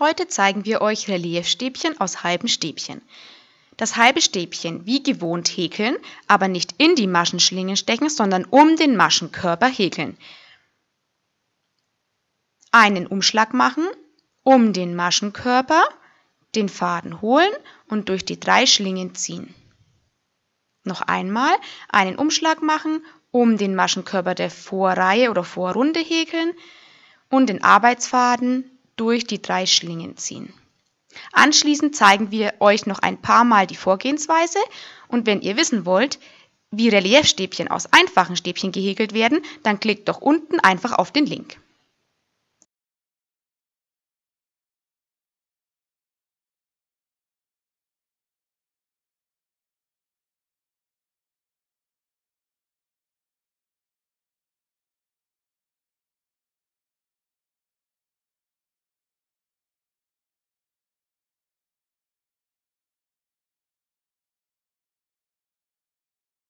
Heute zeigen wir euch Reliefstäbchen aus halben Stäbchen. Das halbe Stäbchen wie gewohnt häkeln, aber nicht in die Maschenschlinge stecken, sondern um den Maschenkörper häkeln. Einen Umschlag machen, um den Maschenkörper, den Faden holen und durch die drei Schlingen ziehen. Noch einmal einen Umschlag machen, um den Maschenkörper der Vorreihe oder Vorrunde häkeln und den Arbeitsfaden durch die drei Schlingen ziehen. Anschließend zeigen wir euch noch ein paar Mal die Vorgehensweise und wenn ihr wissen wollt, wie Reliefstäbchen aus einfachen Stäbchen gehäkelt werden, dann klickt doch unten einfach auf den Link.